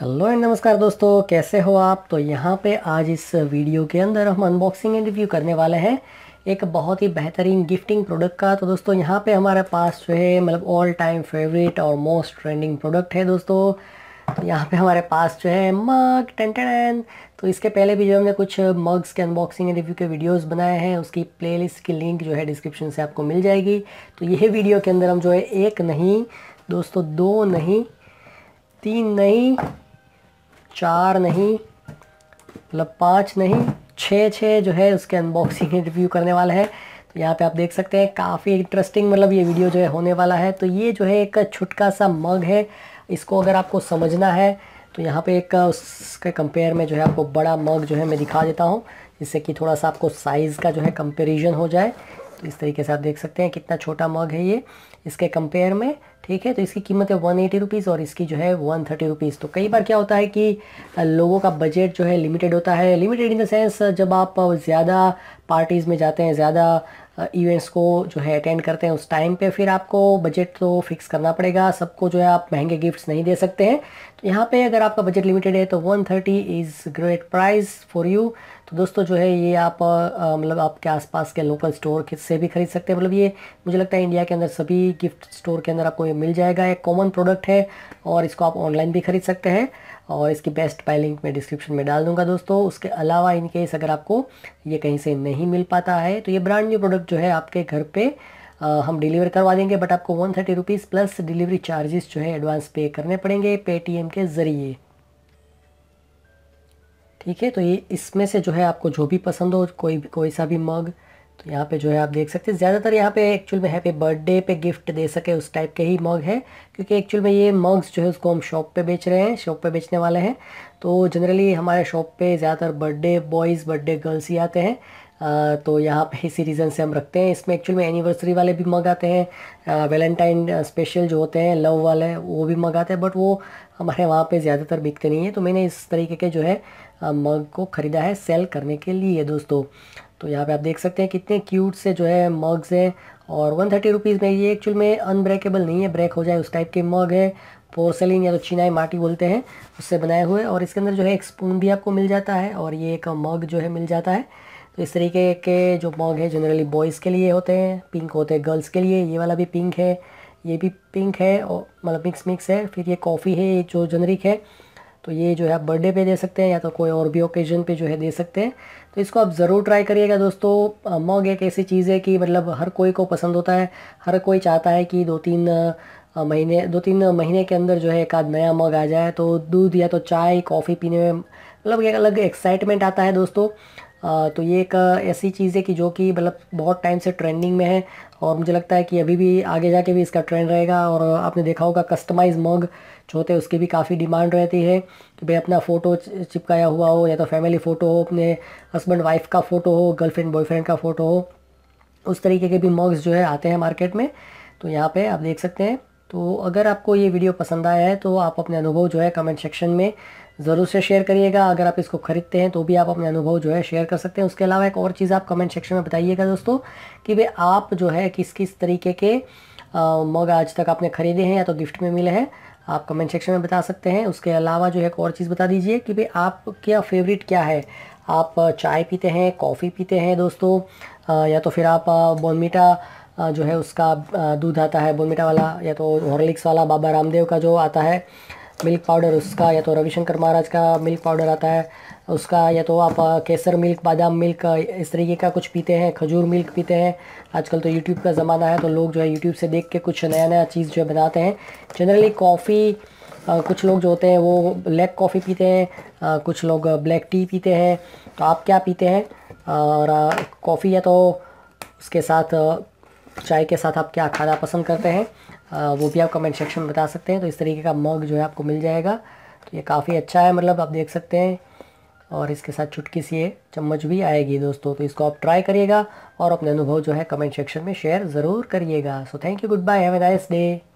hello and नमस्कार दोस्तों कैसे हो आप तो यहाँ पे आज इस वीडियो के अंदर हम अनबॉक्सिंग एंड रिव्यू करने वाले हैं एक बहुत ही बेहतरीन गिफ्टिंग प्रोडक्ट का तो दोस्तों यहाँ पे हमारे पास जो है मतलब ऑल टाइम फेवरेट और मोस्ट ट्रेंडिंग प्रोडक्ट है दोस्तों तो यहाँ पे हमारे पास जो है मग टेंटेन तो इसके पहले भी जो हमने कुछ मग्स के अनबॉक्सिंग एंड रिव्यू के वीडियोज़ बनाए हैं उसकी प्ले की लिंक जो है डिस्क्रिप्शन से आपको मिल जाएगी तो यह वीडियो के अंदर हम जो है एक नहीं दोस्तों दो नहीं तीन नहीं चार नहीं मतलब पाँच नहीं छः छः जो है उसके अनबॉक्सिंग रिव्यू करने वाला है तो यहाँ पे आप देख सकते हैं काफ़ी इंटरेस्टिंग मतलब ये वीडियो जो है होने वाला है तो ये जो है एक छुटका सा मग है इसको अगर आपको समझना है तो यहाँ पे एक उसके कंपेयर में जो है आपको बड़ा मग जो है मैं दिखा देता हूँ जिससे कि थोड़ा सा आपको साइज़ का जो है कंपेरिजन हो जाए तो इस तरीके से आप देख सकते हैं कितना छोटा मग है ये इसके कंपेयर में ठीक है तो इसकी कीमत है वन एटी रुपीज़ और इसकी जो है वन थर्टी रुपीज़ तो कई बार क्या होता है कि लोगों का बजट जो है लिमिटेड होता है लिमिटेड इन द सेंस जब आप ज़्यादा पार्टीज़ में जाते हैं ज़्यादा इवेंट्स को जो है अटेंड करते हैं उस टाइम पे फिर आपको बजट तो फिक्स करना पड़ेगा सबको जो है आप महंगे गिफ्ट्स नहीं दे सकते हैं तो यहाँ पे अगर आपका बजट लिमिटेड है तो 130 is great price for you तो दोस्तों जो है ये आप मतलब आपके आसपास के लोकल स्टोर से भी खरीद सकते हैं मतलब ये मुझे लगता है इंडिया के अंदर सभी गिफ्ट स्टोर के अंदर आपको ये मिल जाएगा एक कॉमन प्रोडक्ट है और इसको आप ऑनलाइन भी खरीद सकते हैं और इसकी बेस्ट बाय लिंक मैं डिस्क्रिप्शन में डाल दूंगा दोस्तों उसके अलावा इन केस अगर आपको ये कहीं से नहीं मिल पाता है तो ये ब्रांड न्यू प्रोडक्ट जो है आपके घर पे आ, हम डिलीवर करवा देंगे बट आपको one thirty rupees plus delivery charges जो है एडवांस पे करने पड़ेंगे पेटीएम के ज़रिए ठीक है तो ये इसमें से जो है आपको जो भी पसंद हो कोई कोई सा भी मग तो यहाँ पे जो है आप देख सकते हैं ज़्यादातर यहाँ पे एक्चुअल में हैप्पी बर्थडे पे गिफ्ट दे सके उस टाइप के ही मग है क्योंकि एक्चुअल में ये मग्स जो है उसको हम शॉप पे बेच रहे हैं शॉप पे बेचने वाले हैं तो जनरली हमारे शॉप पे ज़्यादातर बर्थडे बॉयज़ बर्थडे गर्ल्स ही आते हैं आ, तो यहाँ पे इसी रीज़न से हम रखते हैं इसमें एक्चुअल में एनिवर्सरी वाले भी मग आते हैं वैलेंटाइन स्पेशल जो होते हैं लव वाले वो भी आते हैं बट वो हमारे वहाँ पे ज़्यादातर बिकते नहीं हैं तो मैंने इस तरीके के जो है मग को ख़रीदा है सेल करने के लिए दोस्तों तो यहाँ पे आप देख सकते हैं कितने क्यूट से जो है मग्स हैं और वन थर्टी रुपीज़ में ये एक्चुअल में अनब्रेकेबल नहीं है ब्रेक हो जाए उस टाइप के मग है पोर्सलिन या तो चिनाई माटी बोलते हैं उससे बनाए हुए और इसके अंदर जो है एक स्पून भी आपको मिल जाता है और ये एक मग जो है मिल जाता है तो इस तरीके के जो मग है जनरली बॉयज़ के लिए होते हैं पिंक होते हैं गर्ल्स के लिए ये वाला भी पिंक है ये भी पिंक है और मतलब मिक्स मिक्स है फिर ये कॉफ़ी है ये जो जनरिक है तो ये जो है आप बर्थडे पे दे सकते हैं या तो कोई और भी ओकेजन पे जो है दे सकते हैं तो इसको आप ज़रूर ट्राई करिएगा दोस्तों मग एक ऐसी चीज़ है कि मतलब हर कोई को पसंद होता है हर कोई चाहता है कि दो तीन महीने दो तीन महीने के अंदर जो है एक आध नया मग आ जाए तो दूध या तो चाय कॉफ़ी पीने में मतलब एक अलग एक्साइटमेंट आता है दोस्तों तो ये एक ऐसी चीज़ है कि जो कि मतलब बहुत टाइम से ट्रेंडिंग में है और मुझे लगता है कि अभी भी आगे जाके भी इसका ट्रेंड रहेगा और आपने देखा होगा कस्टमाइज मग जो होते हैं उसकी भी काफ़ी डिमांड रहती है कि भाई अपना फ़ोटो चिपकाया हुआ हो या तो फैमिली फ़ोटो हो अपने हस्बैंड वाइफ का फ़ोटो हो गर्लफ्रेंड बॉयफ्रेंड का फ़ोटो हो उस तरीके के भी मग्स जो है आते हैं मार्केट में तो यहाँ पर आप देख सकते हैं तो अगर आपको ये वीडियो पसंद आया है तो आप अपने अनुभव जो है कमेंट सेक्शन में ज़रूर से शेयर करिएगा अगर आप इसको ख़रीदते हैं तो भी आप अपने अनुभव जो है शेयर कर सकते हैं उसके अलावा एक और चीज़ आप कमेंट सेक्शन में बताइएगा दोस्तों कि भाई आप जो है किस किस तरीके के मग आज तक आपने ख़रीदे हैं या तो गिफ्ट में मिले हैं आप कमेंट सेक्शन में बता सकते हैं उसके अलावा जो है एक और चीज़ बता दीजिए कि भाई आप क्या फेवरेट क्या है आप चाय पीते हैं कॉफ़ी पीते हैं दोस्तों या तो फिर आप बोनमीटा जो है उसका दूध आता है बोनमीटा वाला या तो हॉर्लिक्स वाला बाबा रामदेव का जो आता है मिल्क पाउडर उसका या तो रविशंकर महाराज का मिल्क पाउडर आता है उसका या तो आप केसर मिल्क बादाम मिल्क इस तरीके का कुछ पीते हैं खजूर मिल्क पीते हैं आजकल तो यूट्यूब का ज़माना है तो लोग जो है यूट्यूब से देख के कुछ नया नया चीज़ जो है बनाते हैं जनरली कॉफ़ी कुछ लोग जो होते हैं वो ब्लैक कॉफ़ी पीते हैं कुछ लोग ब्लैक टी पीते हैं तो आप क्या पीते हैं और कॉफ़ी या तो उसके साथ चाय के साथ आप क्या खाना पसंद करते हैं आ, वो भी आप कमेंट सेक्शन में बता सकते हैं तो इस तरीके का मग जो है आपको मिल जाएगा तो ये काफ़ी अच्छा है मतलब आप देख सकते हैं और इसके साथ छुटकी सी ये चम्मच भी आएगी दोस्तों तो इसको आप ट्राई करिएगा और अपने अनुभव जो है कमेंट सेक्शन में शेयर ज़रूर करिएगा so thank you good bye have a nice day